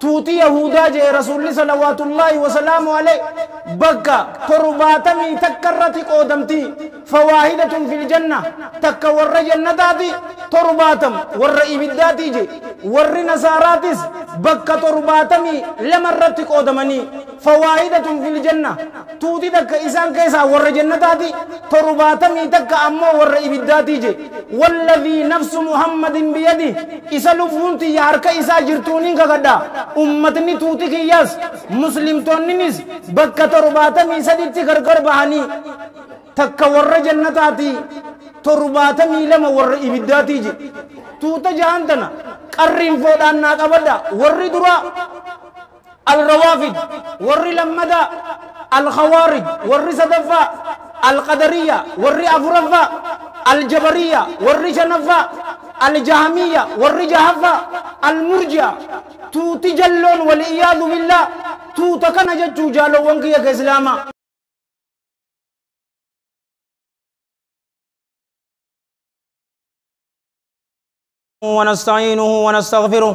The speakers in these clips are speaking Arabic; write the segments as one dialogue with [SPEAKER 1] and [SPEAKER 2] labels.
[SPEAKER 1] توتي يهودا جي رسول الله صلى الله وسلام عليه بقى ترباتمي تكرتي قودمتي فواحدة في الجنة تك ور جنة داتي ترباتم ور إبداتي جي ور بقى ترباتمي لمرتي قودمني فوائدة في الجنة توتي تك إسان كيسا ور جنة تاتي ترباتمي ميتك أمو ور إبداتي جي والذي نفس محمد بيده إسا لفونتي يارك إسا جرتوني كغدا أمتني توتي كياس مسلم تونينيس بك ترباتمي سدتي كركر بحاني تك ور جنة جنتاتي ترباتمي لما ور إبداتي جي توتا جانتنا قرين فودان ناقبدا ور درا الروافد وري لمدا الخوارج وري صدفا القدرية وري أفرفا الجبرية وري شنفا الجهمية وري جهفا المرجع توتي جلون والعياذ بالله توتا كان جتو جالو وانكي كإسلاما ونستعينه ونستغفره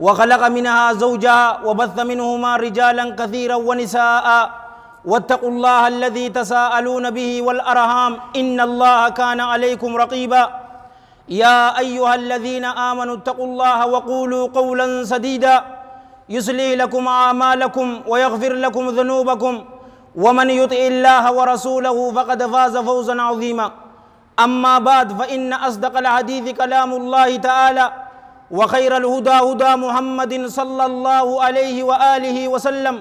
[SPEAKER 1] وخلق منها زوجها وبث منهما رجالا كثيرا ونساء واتقوا الله الذي تساءلون به والأرهام إن الله كان عليكم رقيبا يا أيها الذين آمنوا اتقوا الله وقولوا قولا سديدا يصلي لكم أعمالكم ويغفر لكم ذنوبكم ومن يطع الله ورسوله فقد فاز فوزا عظيما أما بعد فإن أصدق الحديث كلام الله تعالى وخير الهدى هدى محمد صلى الله عليه وآله وسلم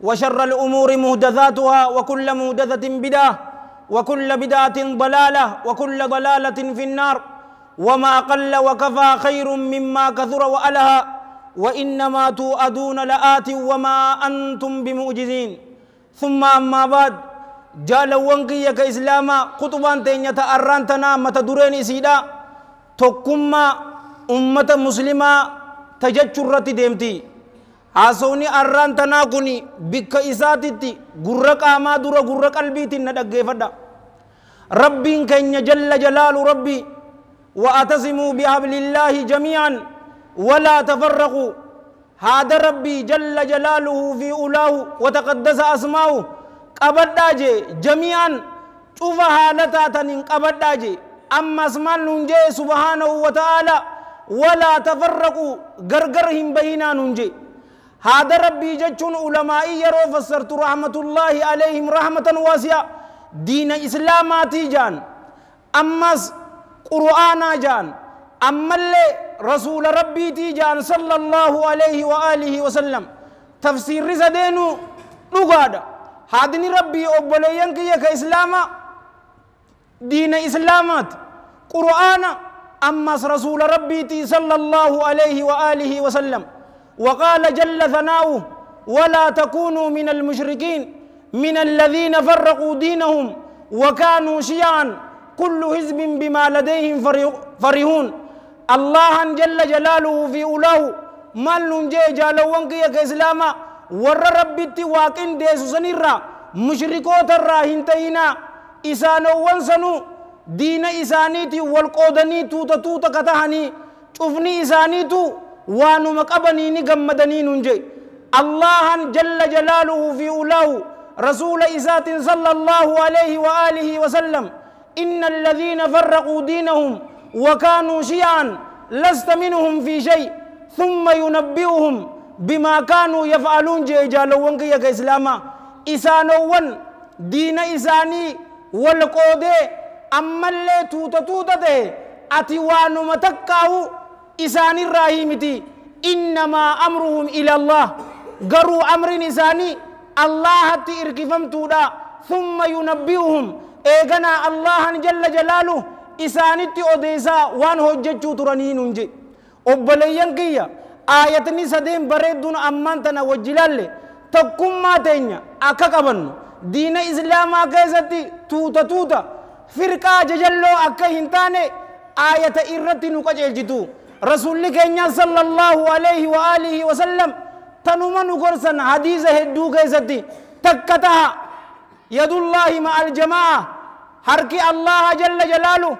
[SPEAKER 1] وشر الأمور مهدثاتها وكل مهدثة بدعة وكل بدعة ضلالة وكل ضلالة في النار وما قل وكفى خير مما كثر وألها وإنما توأدون لآت وما أنتم بمؤجزين ثم أما بعد جالوان كي كإسلاما قطبان تين يتارانتنا متدورين سيدا تقم ummata muslimaa irratti deemti haasoowwan arraan tanaakun bikka isaatiitti gurra qaama dura gurra qalbiitti na dhaggeeffadha rabbiin keenya jallajallaanuu rabbi wa'atasi muubii ablillahi jamii'an walaa tafarraqu haada rabbii rabbi jallajallaanuu fi ulaahu wata asmaau asmaa'u jee jamii'an cufa haala taatan hin qabaddaajee amma asmaan nuun jee subhahana uwwata ala. ولا تفرقوا غرغرهم هم بينا ننجي هذا ربي جتشون علماء يرو فسرت رحمة الله عليهم رحمة واسعة دين إسلاماتي جان أمس قرآنا جان أما اللي رسول ربي تيجان صلى الله عليه وآله وسلم تفسير سدينو نقادا هادني ربي أبوليان كي يكا إسلاما دين إسلامات قرآنا أمس رسول ربي صلى الله عليه وآله وسلم وقال جل ثناؤه ولا تكونوا من المشركين من الذين فرقوا دينهم وكانوا شيعا كل حزب بما لديهم فرهون الله جل جلاله في أولاه مالهم جي جالوان كي كإسلاما ور ربي تواقين ديسو سنرا مشركو ترا هنتينا إسانو وانسنو دين إساني تي والقودني توتا توتا كتاهني تفني إساني تو وانو مقبني نغمدني ننجي الله جل جلاله في أولاه رسول إسات صلى الله عليه وآله وسلم إن الذين فرقوا دينهم وكانوا شيعا لست منهم في شيء ثم ينبئهم بما كانوا يفعلون جي جالو ونقيا كإسلاما إسانو ون دين إساني والقودي ammallee tuuta tuuta ta'e ati waanuma takkaa'u isaanirraa himiti innamaa amruhum ila garuu amrin isaanii allahatti irkifamtuudha thumma yunabbi'uhum eeganaa allahan jalla jalaaluh isaanitti odeeysaa waan hojjechuu turanii nun je obboleeyyan kiyya aayatni sadeen bareedduun ammaan tana wajjilaalle tokkummaa teenya akka qabannu diina islaamaa keessatti tuuta tuuta firqaa jajalloo akka hin taane aayata irratti nu qajeelchitu rasuulli keenya sallallahu alayhi wa alihi wa sallam tanuma nu gorsan hadiisa hedduu keessatti takka taha yadullaahi ma'a aljamaa harki allaha jalla jalaalu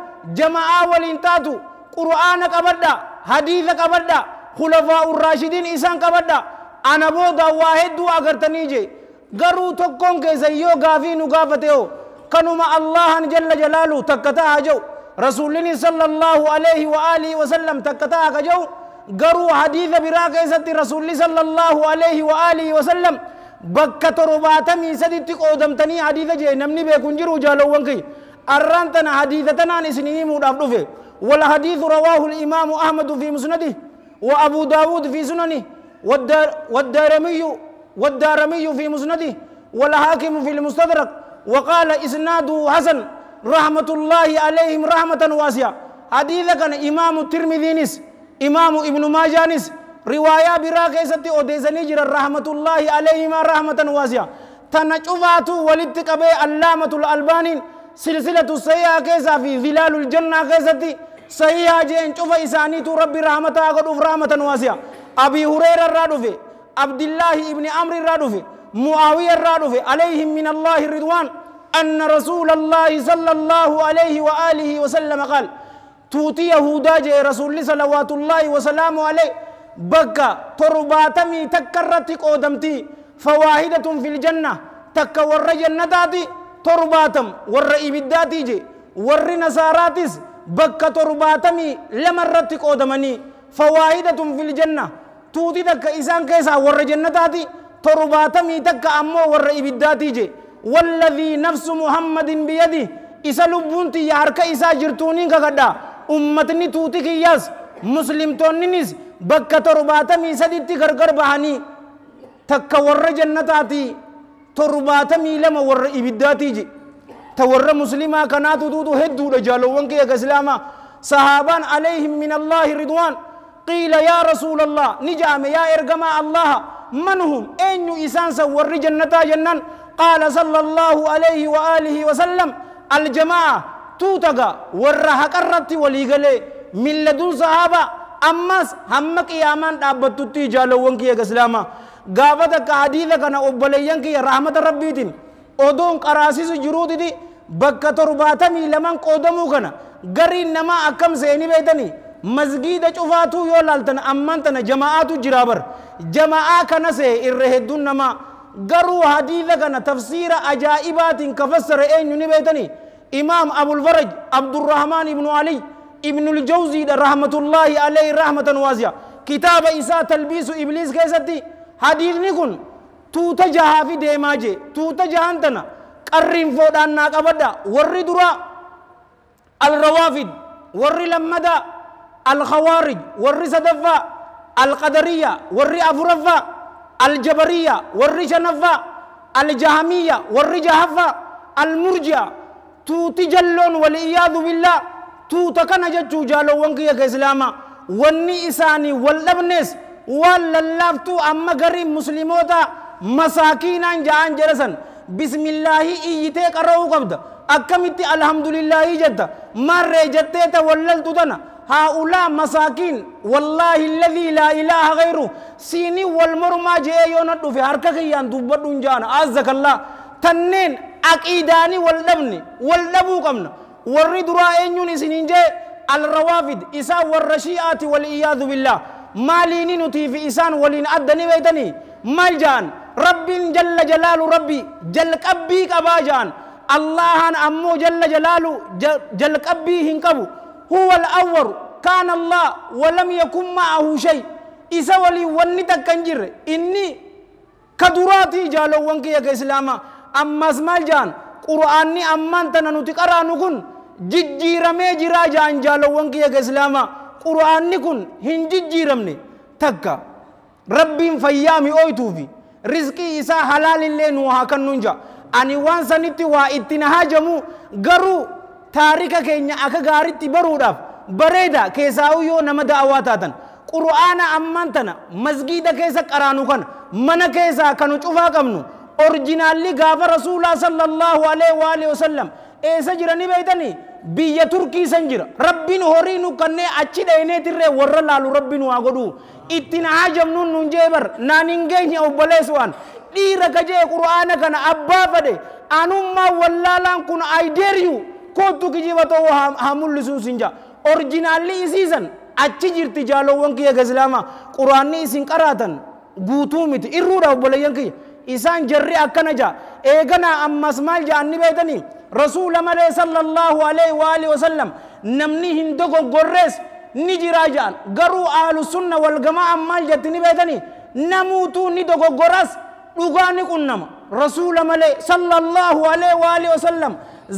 [SPEAKER 1] jamaa waliin taatu qur'aana qabadha hadiisa qabadha khulafaa'u raashidiin isaan qabadha ana booda waa hedduu agartanii je garuu tokkoon keessa yoo gaafii nu gaafate oo كنما الله جل جلاله تكتاها جو الله صلى الله عليه وآله وسلم تكتاها جو قروا حديث براك يسد رسول صلى الله عليه وآله وسلم بكة رباتمي تقودم تني حديث جي نمني بيكون جرو جالو كي أرانتنا حديثتنا نسنيني موداف دفه والحديث رواه الإمام أحمد في مسنده وأبو داود في سننه والدار والدارمي والدارمي في مسنده والحاكم في المستدرك وقال إسناد حسن رحمة الله عليهم رحمة واسعة حديث كان إمام نس إمام ابن نس رواية برا كيست أوديسني جرى رحمة الله عليهم رحمة واسعة تنجفات ولتقب علامة الألباني سلسلة السيئة كيسا في ظلال الجنة كيست سيئة جين شوف إساني ربي رحمة أقد رحمة واسعة أبي هريرة رادوفي عبد الله ابن عمرو رادوفي معاوية رادوفي عليهم من الله رضوان أن رسول الله صلى الله عليه وآله وسلم قال توتي يهودا جي رسول الله صلوات الله وسلامه عليه بكا ترباتمي تكرت قودمتي فواحدة في الجنة تك ور جنتاتي ترباتم ور إبداتي جي ور نصاراتيس بكا ترباتمي لمرت قودمني فواحدة في الجنة توتي تك إسان كيسا ور جنتاتي ترباتمي تك أمو ور إبداتي جي والذي نفس محمد بيده إسا لبونتي يارك إسا جرتوني كغدا أمتني توتي كياس مسلم تونينيس بكة ترباتا ميسا سدتي غرغر بهاني تكا ور جنتاتي ترباتمي لما ور إبداتي جي تور مسلما كناتو دودو هدو لجالو وانكي كسلاما صحابان عليهم من الله رضوان قيل يا رسول الله نجام يا إرقما الله من هم أين إسان سور جنتا جنان قال صلى الله عليه وآله وسلم الجماعة توتغا ورها قررت وليغلي من لدن صحابة أمس هم قيامان دابتوتي جالوان كي إسلاما غابتا كحديثة كان أبليان كي رحمة ربيتين أدون قراسيس جرود دي بكة ترباتمي لمن قدمو كان غري نما أكم سيني بيتني مسجد چوفاتو يولالتن أمان جماعاتو جرابر جماعة كان سي إرهدون نما قروا حديثة كان تفسير أجائبات كفسر أين نبيتني إمام أبو الفرج عبد الرحمن بن علي ابن الجوزي رحمة الله عليه رحمة واسعة كتاب إساء تلبيس إبليس كيستي حديث نكون توتجها في ديماجي توتجها أنتنا قرن فودان ناك أبدا ورّي درا الروافد ورّي لمدا الخوارج ورّي سدفا القدرية ورّي أفرفا الجبرية نفا الجهمية هفا المرجا توتي جلون والإياذ بالله توتا كان جتو جالو وانكيا كإسلاما واني إساني واللبنس والللافتو أما غري مسلموتا مساكينا جان جرسن بسم الله إيتيك أرو قبض أكمت الحمد لله جد مر جتت وللتو تنا هؤلاء مساكين والله الذي لا إله غيره سيني والمرمى جيئيون أدو في حركة كيان دوبت جانا عزك الله تنين أكيداني والدبني والدبو قمنا ورد رائعين سنين جي الروافد إسا والرشيئات والإياذ بالله ماليني نتي في إسان ولين أدني بيتني مال جان رب جل جلال ربي جل قبي أبا جان الله أمو جل جلال جل قبي هنقبو هو الأول كان الله ولم يكن معه شيء إذا ولي وندا كنجر إني كدراتي جالو ونكي يا إسلاما أما زمال جان قرآني أمان تنانوتي قرآن كن ججيرمي جرا جان جالو ونكي يا إسلاما قرآني كن هن ججيرمني تكا ربي فيامي أويتوفي رزقي إسا حلال اللي نوها كننجا أني وانسانيتي وإتنا هاجمو قرو taarika keenya akka gaariitti baruudhaaf bareeda keessaawu yoo nama da'awaa taatan qura'aana ammaan tana masgiida keessa qaraanu kana mana keessaa kanu cufaa qabnu orjinaalli gaafa rasuulaa sallallahu alaihi wa alihi wasallam eessa jirani beeytanii biyya turkii san jira rabbiin horii nu kannee achi dheeneetirree warra laalu rabbiin waa godhu ittiin haajamnuun nun naan hin geenye obboleessu waan dhiira kajee qura'aana kana abbaa fadhe anummaa wallaalaan kun aydeeryu. kootu kijibatoo haa mul'isuun siin jaa orjinaalli isiisan achi jirti jaalowwan kiyya gaslaamaa quraanni isin qaraatan guutuu miti irruudha obboleeyyan kiyya isaan jarri akkana jaa eeganaa ammas maal jaa anni beetanii rasuula malee sallallahu alaihi wa alihi wasallam namni hin dogoggorrees ni jiraa jaan garuu aalu sunna walgamaa ammaal jetti ni beetanii namuutuu ni dogoggoras dhugaani kun nama rasuula malee sallallahu alaihi wa alihi wasallam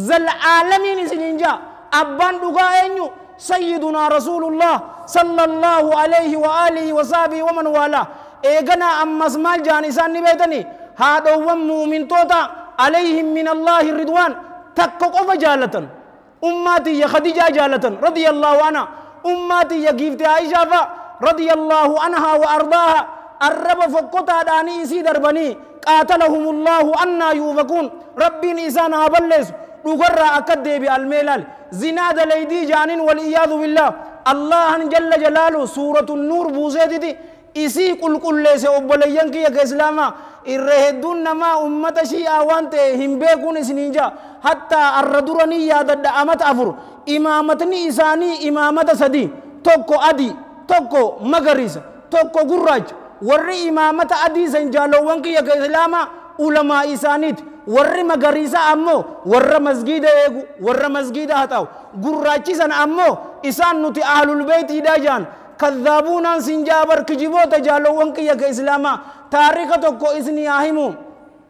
[SPEAKER 1] zal aalamiin isiniin jaa abbaan dhugaa eenyu سيدنا رسول الله صلى الله عليه وآله وصحبه ومن والاه إيغنا أمس مال جانسان نبيتني هذا هو مؤمن توتا عليهم من الله الرضوان تقوق فجالة أمتي يا خديجة جالة رضي الله عنها أمتي يا جيفت عائشة رضي الله عنها وأرضاها الرب فقطا داني إسي دربني قاتلهم الله أنا يوفكون ربي إسان هبلس نقرأ أكد بي الميلال زنا دليدي جانين والإياذ بالله الله جل جلاله سورة النور بوزيدتي isii qulqulleesse obboleeyyan kiyya ka islaamaa irra hedduun namaa ummata shi'aa waan ta'e hin beekuun isiniin jaa hattaa arra duranii yaadadha amata afur imaamatni isaanii imaamata sadii tokko adii tokko magariisa tokko gurraacha warri imaamata adii san jaalowwan kiyya ka islaama ulamaa isaaniiti warri magariisa ammoo warra masgiida eegu warra masgiida haa ta'u gurraachisan ammoo isaan nuti ahlul beeytiidha jaan kadhaabuunaan sin jaabar kijiboota jaalowwan kiyya ka islaama taarika tokko isni yaa himu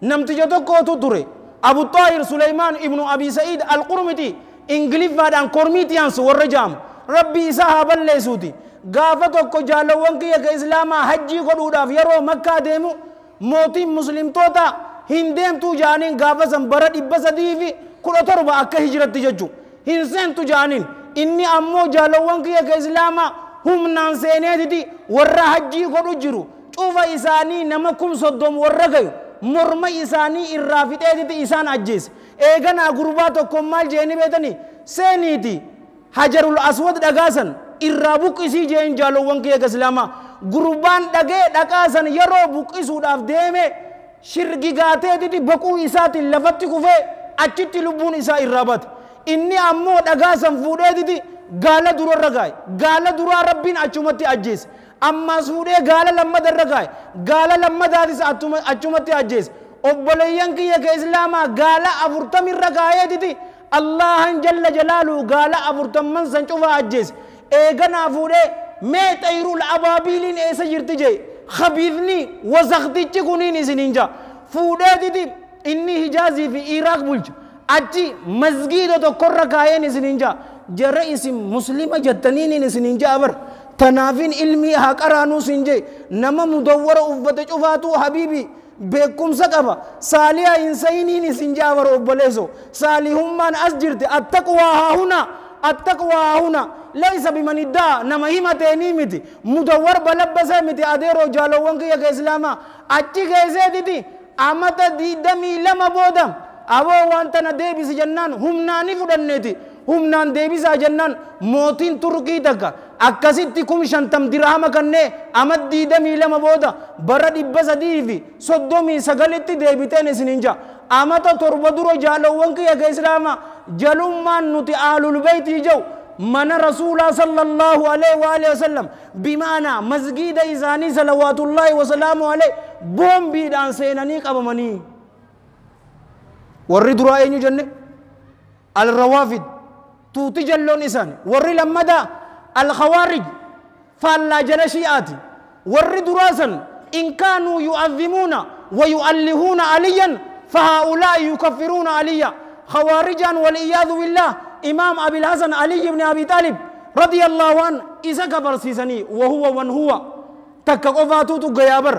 [SPEAKER 1] namticha tokkootu ture abu طاهر سليمان ابن أبي سعيد القرمتي إنجليف بعد أن قرمتي أنس ورجام ربي إساها بل ليسوتي قافة توكو جالوان كي يكا إسلاما حجي قدودا فيرو مكة ديمو موتي مسلم توتا هندين تو جانين قافة سنبرد إبسا ديفي كل أتربا أكا هجرت تججو هنسين تو جانين إني أمو جالوان كي يكا إسلاما هم نانسيني دي ورا حجي قدو جرو شوفا إساني نمكم صدوم ورا غيو مرمى إساني إرافته دي إسان أجيس إيغان أغربا توكو مال جيني بيتني سيني دي حجر الأسود دقاسن irraa buqqisii jeen jaalowwan kiyya islaamaa gurbaan dhagee dhaqaasan yeroo buqqisuudhaaf deeme shirgi gate baquu isaatiin isati kufee achitti lubbuun isaa irraa bate inni ammoo dhagaasan fuudheetiti gaala durarra gaa'e gaala duraa rabbiin achumatti ajjeese ammaas fuudhee gaala lammadarra gaa'e gaala lammadaatis achumatti ajjeese obboleeyyan kiyya ka islaamaa gaala afurtamirra gaa'eetiti allahan jalla jalaalu gaala afurtamman san cufaa ajjeese eeganaa fuudhee mee xayiruul abaabiiliin eessa jirti jee khabiifni wasaktichi kuniin isiniin jaa fuudheetiti inni hijaazii fi iraaq bulcha achi masgiida tokkorra kaayeen isiniin jaa jarra isin muslima jettaniin isiniin jaa bar tanaafin ilmii haa qaraanuu siin jee nama mudawwara uffate cufaatu habiibii beekumsa qaba saaliyaa hin sayiniin isin jaa bar obboleeso saalihummaan as jirte attaqwaa haa hunaa التقوى هنا ليس بمن ادعى نما هما تيني متي مدور بلبسه متي اديرو جالوان كي اسلاما اچي كيسه ديتي امتا ديدمي لما بودم ابو وانتنا ديبس جنان هم ناني فدنيتي humnaan deebisaa jennaan mootiin turkii takka akkasitti kum shantam dirhama kannee amad diidamii lama booda bara dhibba sadii fi soddomii sagalitti deebiteen isin hin jaa amata torba dura jaalawwan kiyya ka islaamaa جلما نتي آل البيت جو من رسول صلى الله عليه وآله وسلم بمعنى مسجد إزاني صلوات الله وسلامه عليه بوم بيدان سيناني قبمني ورد رأيني جنة الروافد توتي جلون إساني ورد لمدى الخوارج فالله جل شيئاتي ورد راسا إن كانوا يؤذمون ويؤلهون عليا فهؤلاء يكفرون عليا خوارجا والعياذ بالله إمام أبي الحسن علي بن أبي طالب رضي الله عنه إذا كبر سيسني وهو ون هو تكقفاتو قفاتو تقيابر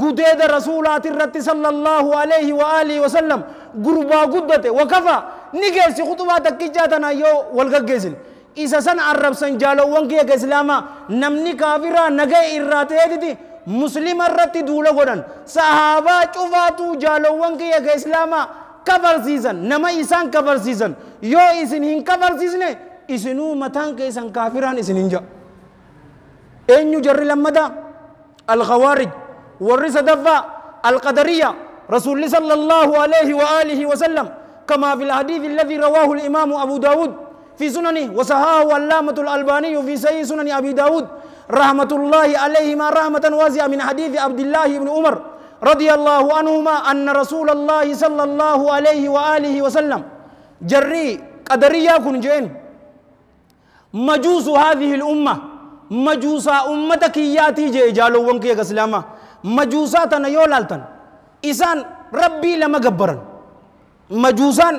[SPEAKER 1] قديد رسولات الرت صلى الله عليه وآله وسلم قربا قدت وكفى نقيسي خطبة تكيجاتنا يو والقجيسن إذا سن عرب سن جالو وانكي كإسلاما نمني كافرا نقي إراتي مسلم الرت دولة قدن صحابة شفاتو جالو وانكي كإسلاما cover season nama isaan cover season yoo isin hin cover seasne isinuu mataan keessan kaafiraan isin hin ja'a eenyu jarri lammadaa alkhawaarij warri sadaffaa القدرية رسول الله صلى الله عليه وآله وسلم كما في الحديث الذي رواه الإمام أبو داود في سننه وسهاه علامة الألباني في سي سنن أبي داود رحمة الله عليهما رحمة واسعة من حديث عبد الله بن عمر رضي الله عنهما أن رسول الله صلى الله عليه وآله وسلم جري قدريا كن جين مجوس هذه الأمة مجوسا أمتك ياتي جي جالو ونكي كسلاما مجوسا تنا يولالتن إسان ربي لما قبرن مجوسان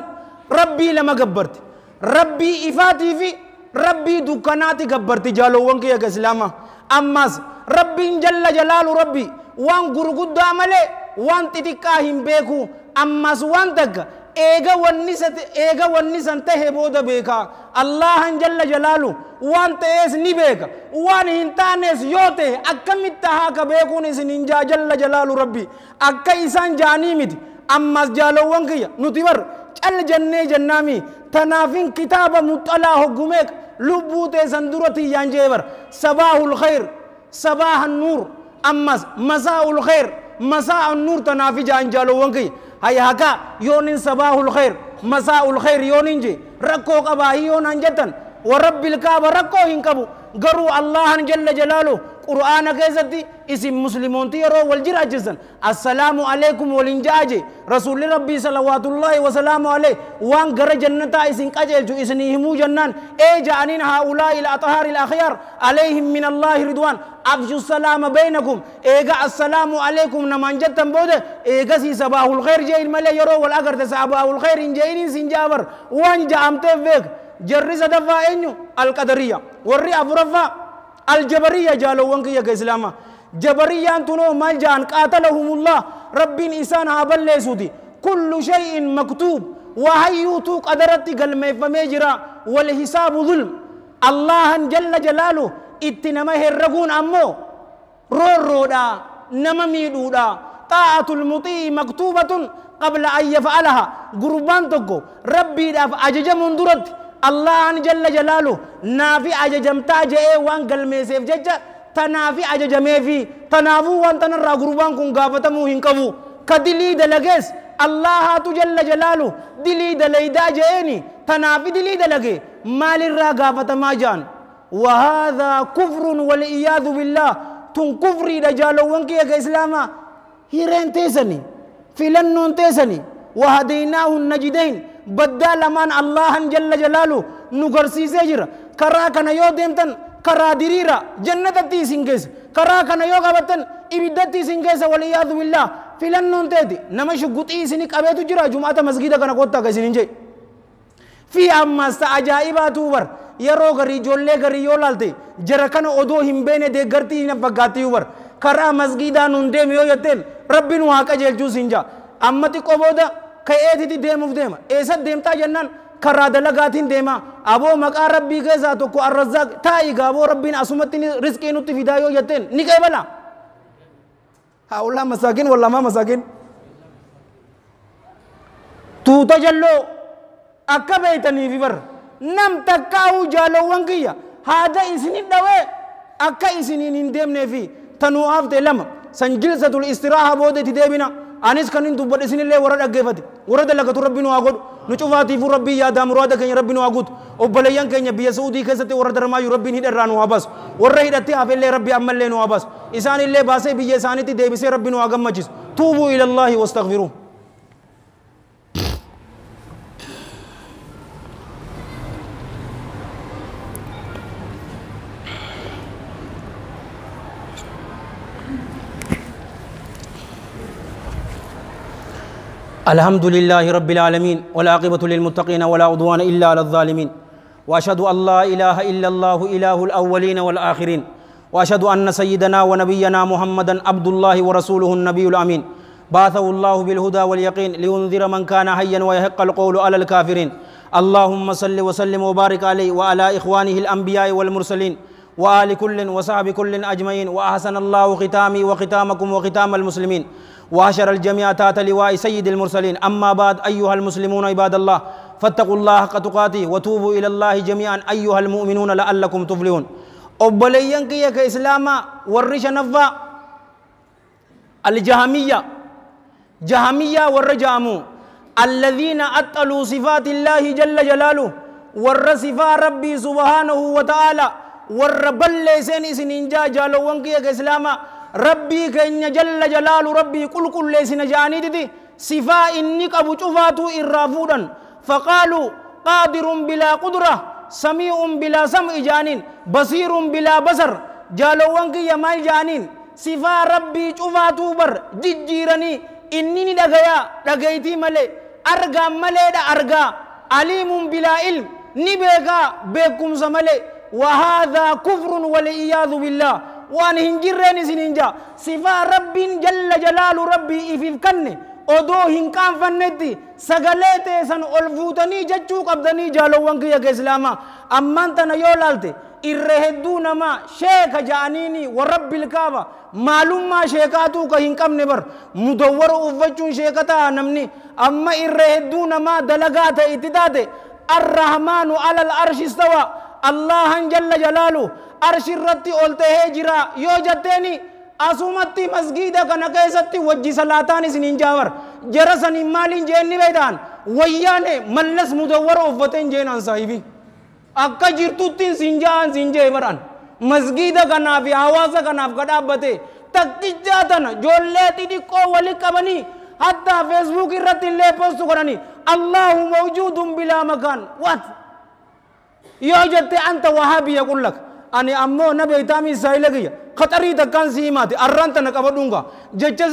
[SPEAKER 1] ربي لما قبرت ربي إفاتي في ربي دكاناتي قبرت جالو ونكي كسلاما ammas rabbiin jalla jalaalu rabbi waan gurguddaa malee waan xixiqqaa hin beeku ammas waan dagga eega wanni san tahe booda beeka allahan jalla jalaalu waan ta'ees ni beeka waan hin taanees yoo ta'e akkamitta haaka beekuun isin hin jaa jalla jalaalu rabbi akka isaan jaanii miti ammas jaalowwan kiyya nuti barra cal jannee jannaami tanaafin kitaaba muxalaa hoggumeek lubbuu teessan durati yaan jee bar sabaahul khayr sabaahan nuur ammas masaa'ul khayr masaa'an nuur tanaafi jaan jaalowwan kiyya haya hakaa yoonin sabaahul khayr masaa'ul khayr yoonin jee rakkoo qabaa hiyoon han jettan warabbil kaaba rakkoo hin qabu garuu allahan jalla jalaaluhu قرآن كيستي اسم مسلمون تيرو والجرا جزن السلام عليكم والإنجاج رسول ربي صلوات الله وسلام عليه وان غر جنتا اسم قجل جو اسم همو جنان اي جانين هؤلاء الأطهار الأخيار عليهم من الله رضوان أفجو السلام بينكم ايغا السلام عليكم نمان جتن بوده ايغا سي سباه الخير جاي الملي يرو والأقر تساباه الخير إن جايين سنجابر وان جامتف بيك جرس دفا القدرية وري أفرفا الجبرية جالو وانك يا إسلاما جبرية أنتونو ما جان قاتلهم الله رب إنسان هابل ليسودي كل شيء مكتوب وهيوتو قدرتي قلمي فميجرا والحساب ظلم الله جل جلاله اتنما هرقون أمو رورو دا نما ميدو طاعة المطيع مكتوبة قبل أن يفعلها قربان تقو ربي داف أجج من درد الله عن جل جلاله نافي أججمتا جئي وان سيف ججا تنافي أججمي في تنافو وان تنرى كون كن موهن كفو كدلي دلقس الله هاتو جل جلاله دلي دليدا جئيني تنافي دلي دلقي مال الرا ما جان وهذا كفر والإياذ بالله تن كفري دجالو وانكي اك إسلاما هيرين تيسني فلنون تيسني وهديناه النجدين baddaa lamaan allahan jalla jalaalu nu garsiisee jira karaa kana yoo deemtan karaa diriira jannatatti isin geessa karaa kana yoo qabattan ibiddatti isin geessa waliyaadu billaa filannoon teeti nama shugguxii isinii qabeetu jira jumaata masgida kana kottaa ka isinin jee fi ammaas ta ajaa'ibaatu bar yeroo garii ijoollee garii yoo laalte jara kana odoo hin beene deeggartii hin abbaggaattii bar karaa masgidaa nuun deeme yoo jetteen rabbi nu haa qajeelchuu jaa amma xiqqoo booda ka'eetiti deemuuf deema eessa deemtaa jennaan karaa dalagaatiin deema aboo maqaa rabbii keessaa tokko arrazaaq taa'i gaaboo rabbiin asumatti riskii nutti fidaa yoo jetteen ni qeebala haa wallaa masaakiin wallaa maa masaakiin tuuta jalloo akka beeytaniifi barra nam takkaa'uu jaalowwan kiyya haada isinin dhawee akka isiniin hin deemnee fi tanuu haftee lama sanjilsatul istiraaha booda itti deebina anis kanin dubbadhe isinillee warra dhaggeeffate warra dalagatu rabbiin waa godhu nu cufaatiifuu rabbii yaadaa muraada keenya rabbiin waa guutu obboleeyyan keenya biyya saudii keessatti warra darmaayyuu rabbiin hidharraa nu haa baasu warra hidhatti hafillee rabbi ammallee nu haa baasu isaanillee baasee biyya isaaniitti deebisee rabbi nu haa gammachiisu tuubuu ilallaahi wastaqfiruun الحمد لله رب العالمين والعاقبة للمتقين ولا عدوان إلا على الظالمين وأشهد أن لا إله إلا الله إله الأولين والآخرين وأشهد أن سيدنا ونبينا محمدا عبد الله ورسوله النبي الأمين بعثه الله بالهدى واليقين لينذر من كان حيا ويحق القول على الكافرين اللهم صل وسلم وبارك عليه وعلى إخوانه الأنبياء والمرسلين وآل كل وصحب كل أجمعين وأحسن الله ختامي وختامكم وختام المسلمين وأشر الجميع تات لواء سيد المرسلين أما بعد أيها المسلمون عباد الله فاتقوا الله حق تقاته وتوبوا إلى الله جميعا أيها المؤمنون لعلكم تفلحون أبليين كي إسلام ورش نفا الجهمية جهمية ورجامو الذين أتلوا صفات الله جل جلاله والرصفا ربي سبحانه وتعالى ورب الله سنين جا جالو وانكي إسلاما rabbii keenya jalla jalaalu rabbii qulqulleessina jaaniititi sifaa inni qabu cufaatuu irraa fuudhan faqaaluu qaadirun bilaa qudura samii'un bilaa sam'i jaaniin basiirun bilaa basar jaalowwan kiyya maal jaaniin sifaa rabbii cufaatuu bar jijjiiranii inni ni dhagayaa dhagayitii malee argaan maleedha argaa aliimun bilaa ilm ni beekaa beekumsa malee وهذا كفر والعياذ بالله وان هنجرين سننجا صفا ربي جل جلال ربي افف كن ادو هنقام فنتي سغلي تيسن الفوتني ججو قبضني جالو وانك يك اسلاما امان تن يولالتي ارهدو نما شيخ جانيني ورب الكابة معلوم ما شيخاتو كهنقام نبر مدور افجون شيخاتا نمني اما ارهدو نما دلقات اتداد الرحمن على الارش استوى الله جل جلاله أرش الرتي أولته جرا يو جتني أسومتي مسجد كان كيستي وجي سلاتان سنين جاور جرا سنين مالين جيني بيدان ويانه ملس مدور وفتين جينان صاحبي akka jirtuuttiin sinjaa'an sinjeebaran masgiida kanaaf hawaasa kanaaf kadhaabbate takkichaa tana ijoollee xixiqqoo wali qabanii hatta feesbuuk irratti illee poostu godhanii allahumma wujuudun bilaa makaan waati يا جت أنت وهابي يقول لك اني أمو نبي تامي سايل لغيا خطري تكان سيماتي أران تنك أبدونغا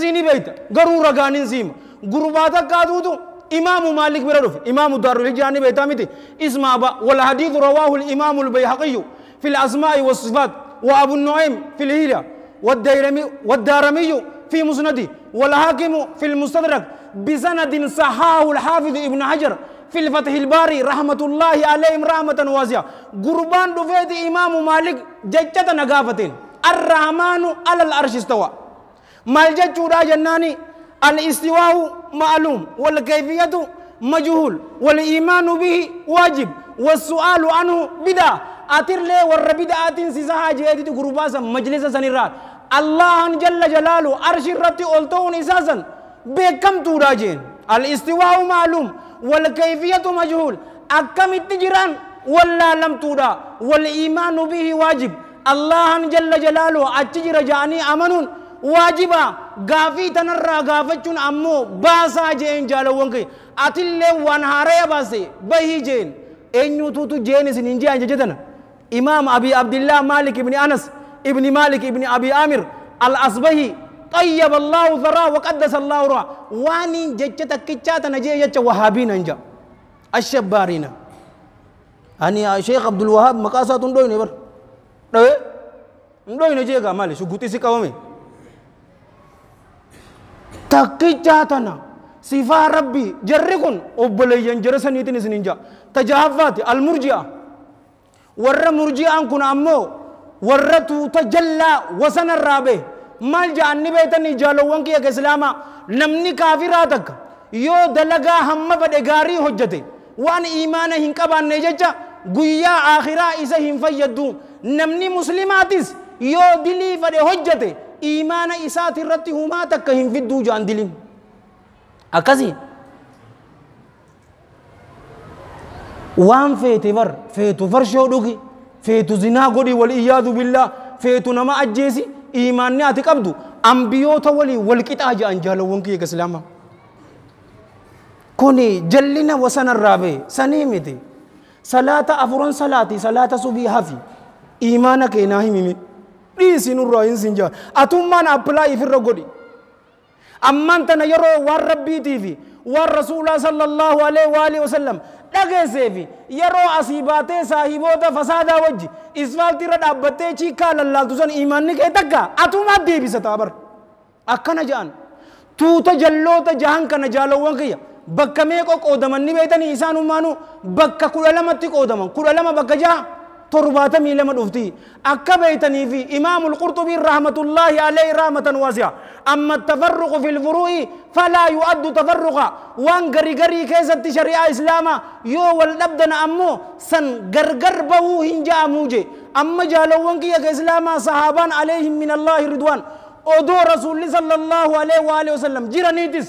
[SPEAKER 1] زيني بيت غرو زيم سيم غرباتا كادودو إمام مالك بردوف إمام دار الهجاني بيتامتي اسمع با والحديث رواه الإمام البيهقي في الأسماء والصفات وأبو النعيم في الهيلة والدارمي والدارمي في مسندي والحاكم في المستدرك بسند صحاه الحافظ ابن حجر في الفتح الباري رحمة الله عليهم رحمة واسعة قربان دفيت إمام مالك ججة نقافتين الرحمن على الأرش استوى ما ججة جناني الاستواء معلوم والكيفية مجهول والإيمان به واجب والسؤال عنه بدا أتر لي أتين سيساها جيدت قرباسا مجلسا سنرات الله جل جلاله أرش الرب ألتون إساسا بكم توراجين الاستواء معلوم والكيفية مجهول أكم التجران ولا لم تودا والإيمان به واجب الله جل جلاله أتجر جاني أمنون واجبا غافي تنرى غافتشون أمو باسا جين جالو وانكي أتلي وانهاري باسي بهي جين أنيو توتو جين سننجي أنجي جدنا إمام أبي عبد الله مالك بن أنس ابن مالك ابن أبي آمر الأصبهي طيب الله ذراه وقدس الله رواه واني جتة كتشات نجي جتة وهابين انجا الشبارين أني يا شيخ عبد الوهاب مقاسات ندوي نبر نبر ندوي نجي كمال شو قتي سكومي تكتشاتنا صفة ربي جركن أبليان جرسني تنسنينجا تجافات المرجئة ورّ مرجئة كن أمو ورّ تجلى وسن الرابه ما جاني بيتني جالوون كي اسلاما نمني كافراتك يو دلغا هم بدغاري حجته وان ايمان هنكبا نيججا غيا اخرا اذا هم نمني مسلماتس يو دلي فد حجته ايمان اسات رتي هما تكهم في دو جان دلين اكزي وان فيتي ور فيتو فرشو دوغي فيتو زنا غدي والعياذ بالله فيتو نما اجيسي إيماني أتي قبضو أنبيوت ولي والكتا جان جالو ونكي كسلاما كوني جلنا وسن الرابي سنيمتي صلاة أفرون صلاتي صلاة سبي هفي إيمانك إناهي ميمي dhiisin irraa hin siin jaa atummaan appilaa ifirra godhi ammaan tana yeroo waan rabbiitii fi waan rasuulaa sallallahu alaihi wa alihi wasallam dhageessee fi yeroo asii baatee saahiboota fasaadaa wajji isfaaltii irra dhaabbattee chiikkaa lallaaltu san imaanni kee takka atumaa deebisa ta'a bar akkana ja'an tuuta jalloota jahan kana jaalawwan kiyya bakka meeqoo qoodaman ni beeytanii isaan hummaanuu bakka kudha lamatti qoodaman kudha lama bakka jaha ترباتمي لما دفتي أكبيتني في إمام القرطبي رحمة الله عليه رحمة واسعة أما التفرق في الفروع فلا يؤد تفرقا وان غري غري كيسة شريعة إسلاما يو والدبدن أمو سن غرغر بو هنجا موجي أما جالو وانكي إسلاما صحابان عليهم من الله رضوان أدو رسول صلى الله عليه وآله وسلم جيرانيتس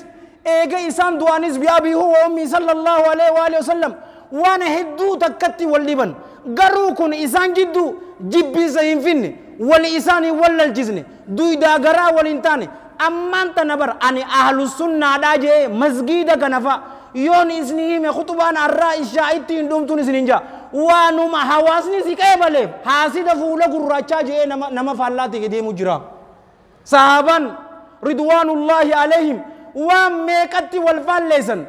[SPEAKER 1] إيجا إسان دوانيس بيابي هو وأمي صلى الله عليه وآله وسلم وانا هدو تكتي واللبن قروكن إسان جدو جبي سينفن والإسان ولا الجزن دوي داغرا والإنتان أمان تنبر أني أهل السنة داجي مسجد كنفا يون إسنهم خطبان الرا إشاعتين دمتون إسننجا وانما حواسني سيكي بليف حاسد فولا قراچا جي نما فالاتي كده مجرا صحابان رضوان الله عليهم وان ميكتي والفال ليسن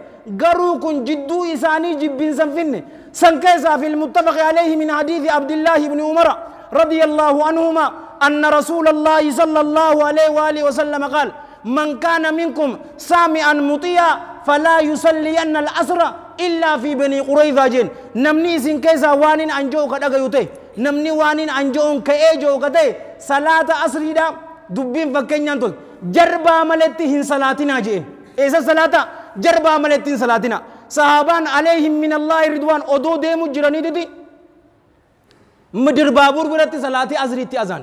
[SPEAKER 1] قروا كن جدو إساني جبين سنفن سنكيسا في المتفق عليه من حديث عبد الله بن عمر رضي الله عنهما أن رسول الله صلى الله عليه وآله وسلم قال من كان منكم سامعا مطيعا فلا يصلين الأسر إلا في بني قريظة جن نمني سنكيسا كيسا وانين أنجو قد أغيوته نمني وانين أنجو كأجو قد صلاة أسري دبين فكين ينتل جربا ملتهن صلاتنا جن إيسا صلاة جربا ملتين صلاتنا صحابان عليهم من الله رضوان أدو ديمو جراني دي, دي مدر بابور براتي صلاتي أزريتي أزان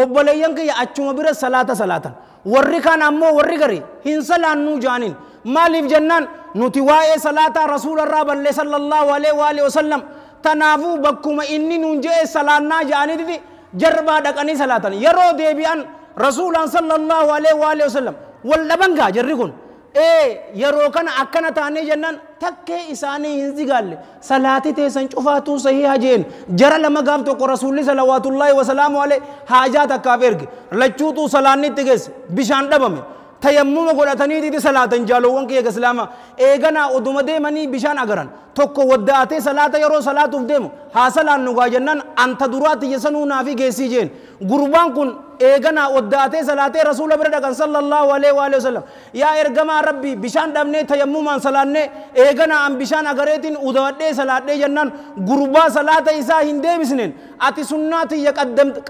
[SPEAKER 1] أبليان كي أچوما برا صلاة صلاة warri kaan ammoo warri gari hin salaannu jaaniin maaliif jennaan nuti waa'ee salaata rasuularraa ballee sallallahu alaihi wa alihi wasallam tanaafuu bakkuma inni nuun je'e salaannaa jaaniiti jarbaa dhaqanii salaatan yeroo deebi'an rasuulaan sallallahu alaihi wa alihi wasallam wal dhaban gaa jarri kun yeroo kana akkana taanee jennaan takkee isaanii hin zigalle salaati teessan cufaatuu sahii hajeen jara lama gaaf tokko rasuulli salawaatullaahi wasalaamu alee haajaa takkaaf erge lachuutuu salaanni itti geesse bishaan dhabame tayammuma godhatanii didi salaatan jaalowwan kiyya islaama eeganaa oduma deemanii bishaan agaran tokko waddaatee salaata yeroo salaatuuf deemu haa salaan nugaa jennaan anta duraatti yesanuu naafi geessii jeen gurbaan kun eeganaa waddaatee salaatee rasuula bira dhaqan sallallahu alaihi wa sallam yaa ergamaa rabbi bishaan dhabnee tayammumaan salaannee eeganaa an bishaan agareetiin udawadhee salaadhee jennaan gurbaa salaata isaa hin deebisneen ati sunnaatiyya qaddamte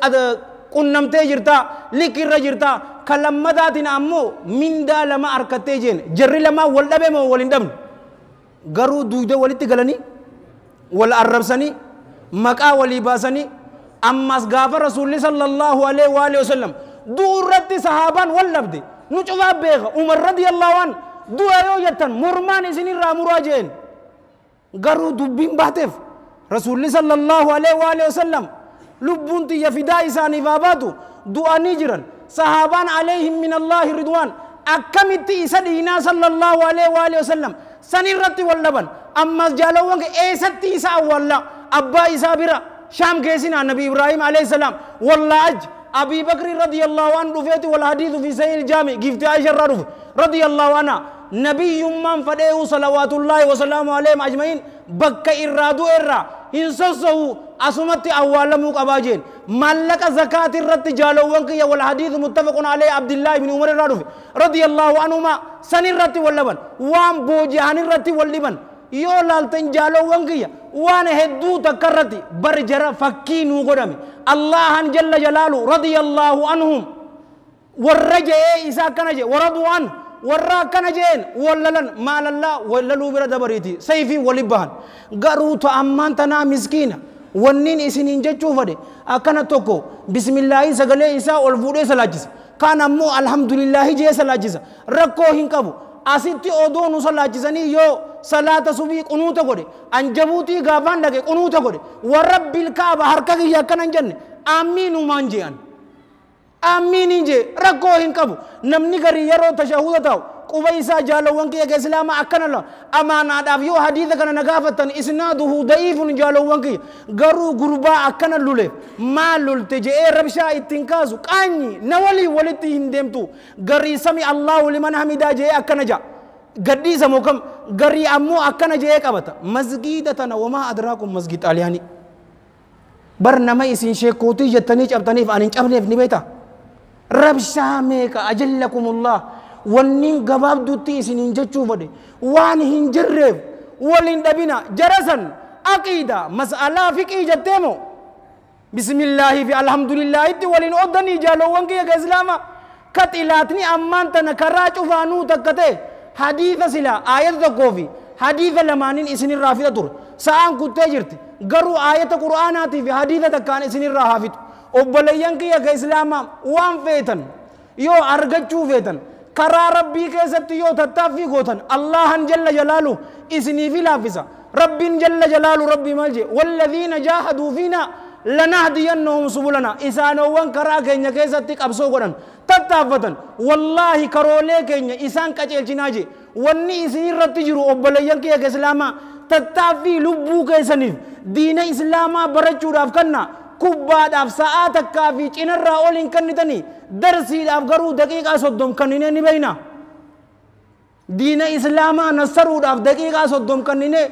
[SPEAKER 1] qunnamtee jirta likirra jirta ka lammadaatiin ammoo mindaa lama harkattee jeen jarri lamaa wal dhabee moo wal hin dhabne garuu duuda walitti galanii wal arrabsanii maqaa walii baasanii ammas gaafa rasuulli sallallahu alaihi wa wasallam duurratti sahaabaan wal dhabde nu cufaa beeka umar radiyallahu an du'a yoo jettan mormaan isinirraa muraa jeen garuu dubbiin baateef rasuulli sallallahu alaihi wa wasallam لبون تي فداء إساني فاباتو دعا نجران صحابان عليهم من الله رضوان أكمت إسد إنا صلى الله عليه وآله وسلم سنرت واللبن أما جالوان إيسا تيسا أولا أبا إسا برا شام كيسنا نبي إبراهيم عليه السلام والله أج أبي بكر رضي الله عنه رفيت والحديث في سيل الجامع قفت عائشة رضي الله عنه نبي يمان فديه صلوات الله وسلامه عليهم أجمعين بك إرادو إرادو hin sossa'u asumatti awwaalamuu qabaa jeen maallaqa zakaati irratti jaalowwan kiyya wal hadiisu muttafaqun alee abdillaahi ibni umar irraa dhufe radiyallaahu anhumaa san irratti wal dhaban waan booji'an irratti wal dhiban yoo laaltan jaalowwan kiyya waan hedduu takka irratti bar jara fakkii nuu godhame allahan jalla jalaalu radiyallaahu anhum warra je'ee isa akkana je waraduu anhu warra akkana jeen wallalan maalallaa wallaluu bira dabariiti sayfii wali bahan garuu to ammaan tanaa miskiina wanniin isiniin jechuu fade akkana tokko bismillaahii sagalee isaa ol fuudhee salaachisa kaan ammoo alhamdulillaahii jee salaachisa rakkoo hin qabu asitti odoo nu salaachisanii yoo salaata subii qunuuta godhe anjabuutii gaafaan dhaqe qunuuta godhe warra bilkaaba harka kiyya akkana hin jenne amiinumaan je'an آمين جي ركو هنكبو نمني غري يرو تشهود تاو قبا إسا جالوان كي يكي إسلام أكنا الله أما ناداف يو حديث كان نقافتن إسناده ضعيف جالوان كي غرو غربا أكنا لولي ما لولت جي إيه ربشا اتنكازو كاني نولي ولتي هندمتو غري سمي الله لمن حمدا جي أكنا جا قدي سموكم غري أمو أكنا جي أكبت مزقيدتنا وما أدراكم مزقيد علياني برنامه إسين شيكوتي جتنيج أبتنيف أنين أبنيف نبيتا ربشا ميكا أجلكم الله ونين قباب دوتي سنين جتشو فدي وان هنجرب ولين دبنا جرسا عقيدة مسألة فقه جتمو بسم الله في الحمد لله دي ولين أدني جالو وانكي يا إسلاما كتلاتني أمان تنكراج وفانو تكتي حديث سلا آية تقوفي حديث لمانين إسن الرافضة دور سآن كتجرت قروا آية قرآناتي في حديث تكان إسن الرافضة obboleeyyan kiyya ka islaamaa waan feetan yoo argachuu feetan karaa rabbii keessatti yoo tattaaffii gootan allahan jalla jalaalu isiniifi laaffisa rabbiin jalla jalaalu rabbii maal jee walladhiina jaahaduu fiinaa لنهدينهم سبلنا إسانو وان كرا كينيا كيسا تيك أبسو قرن تتافتن والله كرولي كينيا إسان كجيل جناجي واني إسني رتجرو أبليان كيا كسلاما تتافي لبو كيسنف دين إسلاما برچو رافقنا kubbaadhaaf sa'aa takkaa fi cinarraa ol hin kennitanii darsiidhaaf garuu daqiiqaa soddom kanninee ni beeyna diina islaamaa nassaruudhaaf daqiiqaa soddom kanninee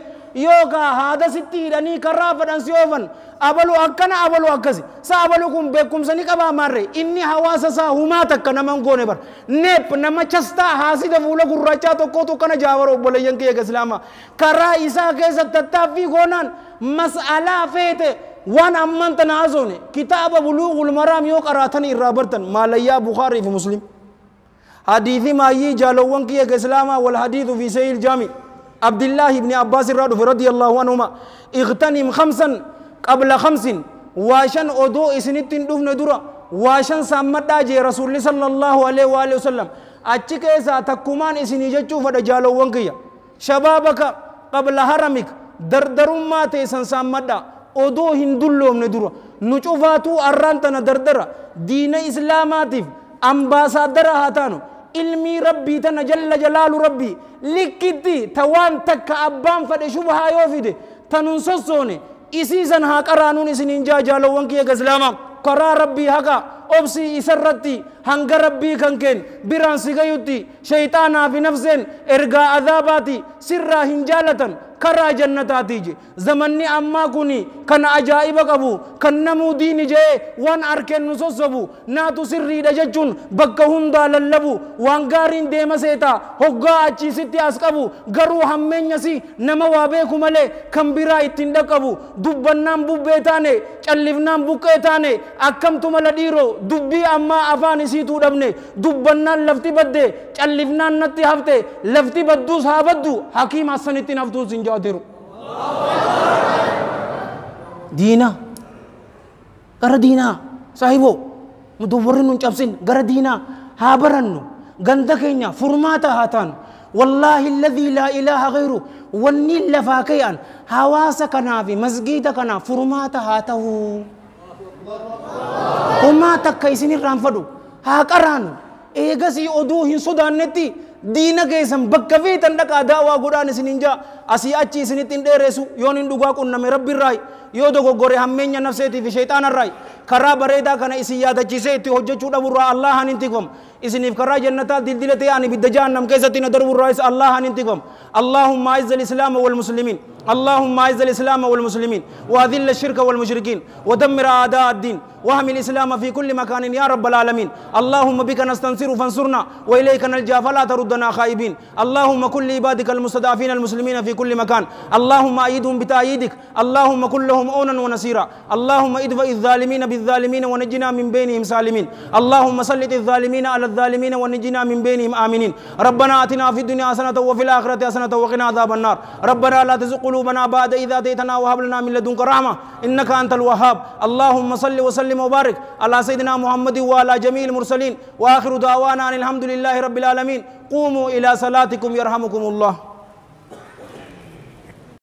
[SPEAKER 1] yookaan haadasitti hidhanii karraa fedhan si oofan abalu akkana abalu akkasi sa abalu kun beekumsa ni qabaa maarre inni hawaasa isaa humaa takka naman goone bar neep nama chastaa haasida fuula gurraachaa tokkootu kana jaawara obboleeyyan kiyya islaamaa karaa isaa keessa tattaaffii goonaan mas'alaa feete وان أمان تنازون كتاب بلوغ المرام يوك أراتن إرابرتن ما ليا بخاري في مسلم حديث ما يي جالوان كي إسلاما والحديث في سيل الجامع عبد الله بن عباس الرادف رضي الله عنهما اغتنم خمسا قبل خمس واشن أدو إسنتين دفن درا واشن سامتا جي رسول الله صلى الله عليه وآله وسلم achi keessaa اسن يجچو فد fadha jaalowwan شبابك قبل حرمك دردرم ما تيسن saammadhaa odoo hin dulloomne dura nu cufaatuu arraan tana dardara diina islaamaatiif ambaasaaddara haa taanu ilmii rabbii tana jalla jalaalu rabbii likkitti ta waan takka abbaan fedhe shubhaa yoo fide tanun sossoone isiisan haa qaraanuun isiniin jaajaaloowwan kiyya gaslaamaa karaa rabbii haqa obsii isarratti hanga rabbii kan keen biraan sigayutti shayxaanaa fi nafseen ergaa adaabaati sirraa hin jaalatan karaa jannataatiiji zamanni ammaa kuni kan ajaa'iba qabu kan namuu diini jee waan harkeen nu sossobu naatu sirriidha jechuun bakka hundaa lallabu waan gaariin deema seeta hoggaa achiisitti as qabu garuu hammeenyasi nama waa beeku malee kan biraa ittiin dhaqqabu dubbannaan bubbee taane callifnaan buqqee taane akkamtu mala dhiiroo dubbii ammaa afaan isiituu dhabne dubbannaan lafti badde callifnaan natti hafte lafti badduus haa baddu hakiim hassanitti naftuus hin قادر دينا غرا دينا صاحبو مدورين نجبسين غرا دينا هابرنو غندا كينيا فرماتا هاتان والله الذي لا إله غيره وني لفاكيا حواسك نافي مسجدك نا فرماتا هاته وما تكيسين الرانفدو هاكران إيغسي أدوهن سودان نتي diina keessan bakka feetan dhaqaa daawaa godhaan isin hin jaa asii achi isinitti hin dheeressu yoon hin dhugaa qunname rabbi irraayi غوري yoo dogoggore hammeenya nafseetii fi sheexaan irraa karaa bareedaa kana isin yaadachiisee itti hojjechuu dhaburraa Allah hin tikwam isiniif karaa jannataa dildila ta'e ani bidda jahannam keessatti na برا إس الله هن tikwam اللهم عز الإسلام والمسلمين اللهم عز الإسلام والمسلمين وأذل الشرك والمشركين ودمر أعداء الدين وهم الإسلام في كل مكان يا رب العالمين اللهم بك نستنصر فانصرنا وإليك نلجأ فلا تردنا خائبين اللهم كل عبادك المستضعفين المسلمين في كل مكان اللهم أيدهم بتأييدك اللهم كلهم لهم أونا ونصيرا اللهم ادفع الظالمين بالظالمين ونجنا من بينهم سالمين اللهم سلط الظالمين على الظالمين ونجنا من بينهم آمنين ربنا آتنا في الدنيا حسنة وفي الآخرة حسنة وقنا عذاب النار ربنا لا تزغ قلوبنا بعد إذا هديتنا وهب لنا من لدنك رحمة إنك أنت الوهاب اللهم صل وسلم وبارك على سيدنا محمد وعلى جميع المرسلين وآخر دعوانا أن الحمد لله رب العالمين قوموا إلى صلاتكم يرحمكم الله